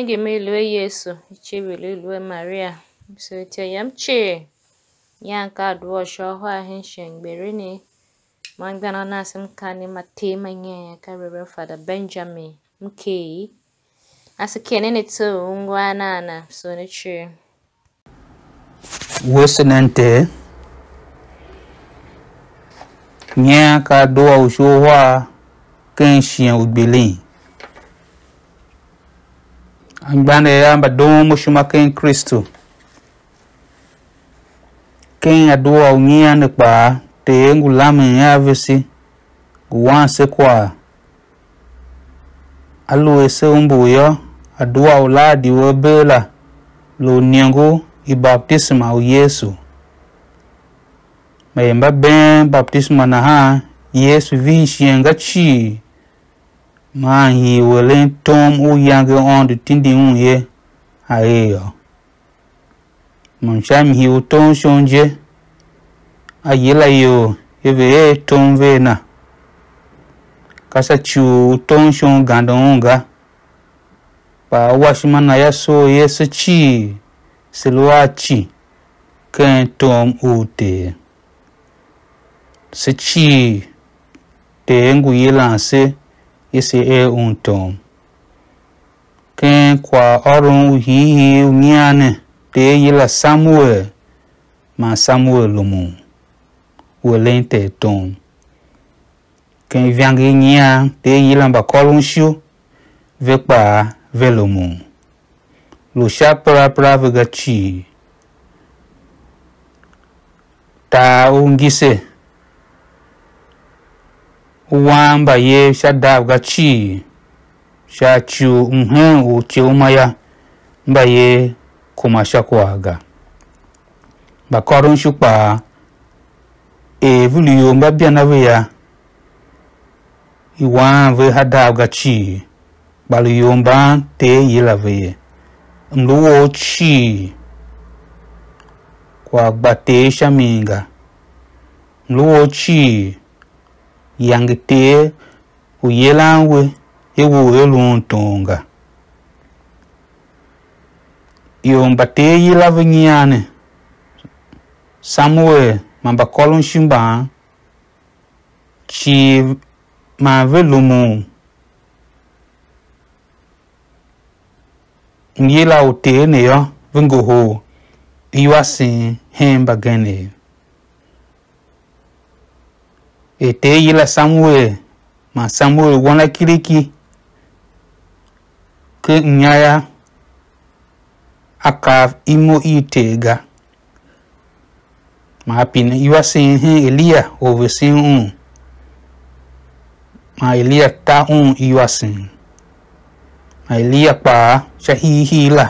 Ningemelwe Yesu ichibililwe Maria mswete yamche yanka duosho hwa hinshin berini mangbana nasi mkani matema nyaya ka Reverend Father Benjamin Mkei asikenene tu ngwanana sonichi wosinante nyaya ka duosho hwa kenshin ugbelin angibanda yayamba domo shuma ken kristu ken aduwa unyiyani kpa te ye ngu yavisi gu kwa alu ese umbuyo aduwa uladi webela lo niengu ibaptisma u yesu mayemba ben baptisma na ha yesu vishienga chii ma hi wele tom u yange on du tindi un ye ayo mon cham hi u ton shonje ayela yo eve e tom ve na kasa chu ton shon ganda unga pa washima na ya so ye se chi silwa chi ken tom u te se chi te ngu esse é um tom. Quem qua orum hi hi uniane de ila Samuel, mas Samuel lumun. O lente tom. Quem vem ganhar te ila bacolunchu, vê pa velumun. Lucha pra pra vegati. Tá um guise wambaye shadabwa ci shaciu nhengu ciumaya mbaye kuma shakuaga bakorun shukpa evulio mbabianaveya iwanve hadabwa ci baliyomba te yilaveye mluwo chi kwa gbate shaminga mluwo chi yangitee uyelanwe ewuheluntunga yomba tee yilava nyiyane samuel mamba kolon shimba ci mave lumu nyila utee neyo vinguhu iwasi hemba geneyo Ete yi la samuel ma samuel wɔna kiriki ke nyaya aka imo itega ma pina iwa sen he elia ove sen un ma elia ta un iwa sen ma elia pa shahihi la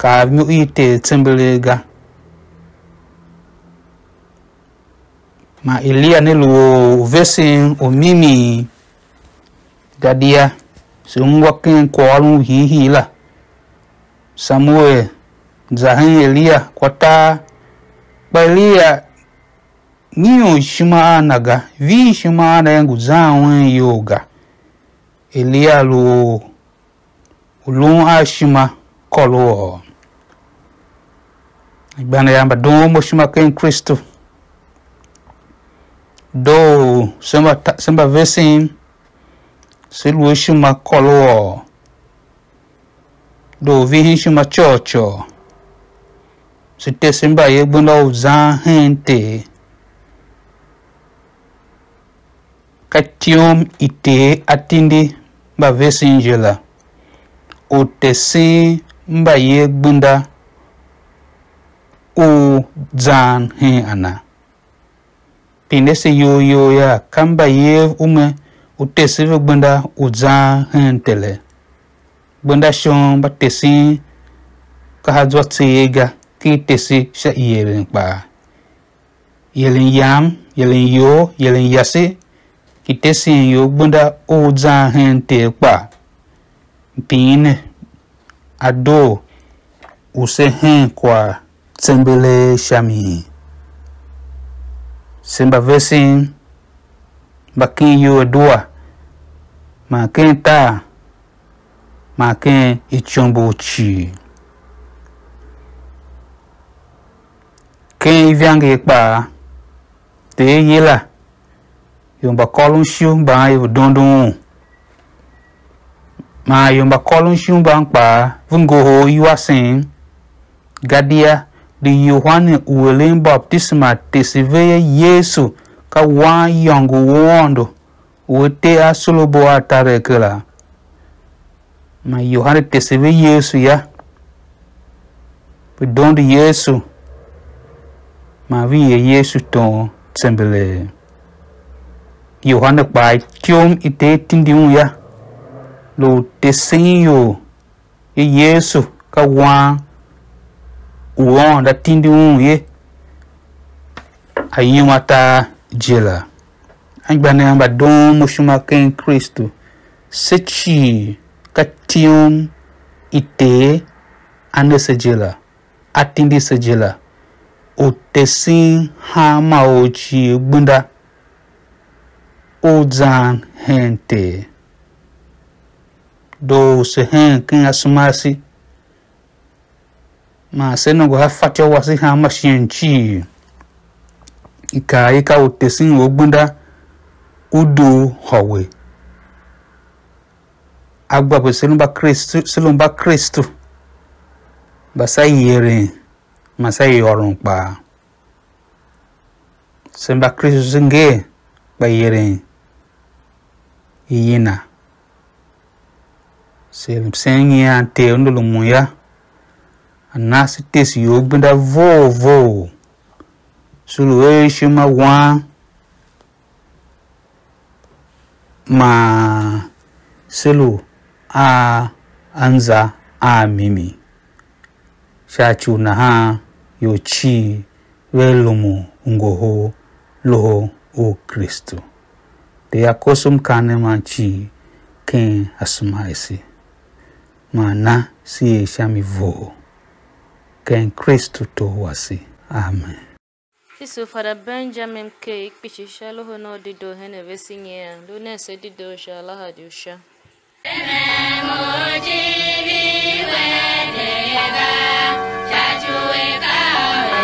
ka mi ite tembelega ma ilia ne luo vesin o mimi gadia se um ken kwalu hihi la samuel zahin elia kwata balia niyo shima naga vi shima na yangu zawen yoga elia luo ulun ashima kolo igbana yamba domo shima ken kristo dɔw sɛmba ta sɛmba vɛsɛn sɛluo shuma kɔluɔ dɔw vihin shuma tsɔɔtsɔ sɛtɛ sɛmba yɛ gbɛndɔw zãa hɛn tɛ katiom ite atindi ba vesin jela o tɛ sɛn mba yɛ gbɛnda o zãa e ana. tindese yoyo ya kamba ye ume utesive gbenda uza hentele gbenda shon ba tesi kahadzwa tseyega ki tesi sha iyelen kpa yelen yam yelen yo yelen yase ki tesi yo gbenda uza hente kpa mpine ado use hen kwa shami. shamii simba vesin bakin yue dua makin ta makin ichombo chi ken iviange kpa te yela yomba kolun shiu ba yo dondon ma yomba kolun shiu ba nkpa vungo ho yuasen gadia di yohane uwelen baptisma tesiveye yesu ka waa yɔngu wɔɔndo wo te a solobo a tare la ma yohane tesive yesu ya bi dondi yesu ma vi ye yesu tõo tsembele yohane kpaa tiom i te tindi ŋu ya lo te sẽn yo ye yesu ka waa uonda tindi um ye aí uma tá gela angbane ba dom mushuma ken kristo sechi katium ite se jela, atindi se jela, o tesin ha ma ochi gbunda o zan hente do se hen ken asumasi ma sẽnego ha fatɛ wasi sã ma sẽn kii y ka y ka wote sẽn wo gbõnda udo hɔwe agbabo selumba kristu selumba kristu ba sa yere ma sa yɔrun kpa selumba kristu sẽn ge ba yere y yĩna sẽn yẽ a tee n dol ya anasi tesi yogbenda vovo suluwe shima wã ma selo a anza a mimi shachu na ha yochi welumu ngoho loho o kristo te akosum kane ma chi ken asuma ese ma si e shami voo Ken to Towasi. Amen. Benjamin K. Hono Dido Dido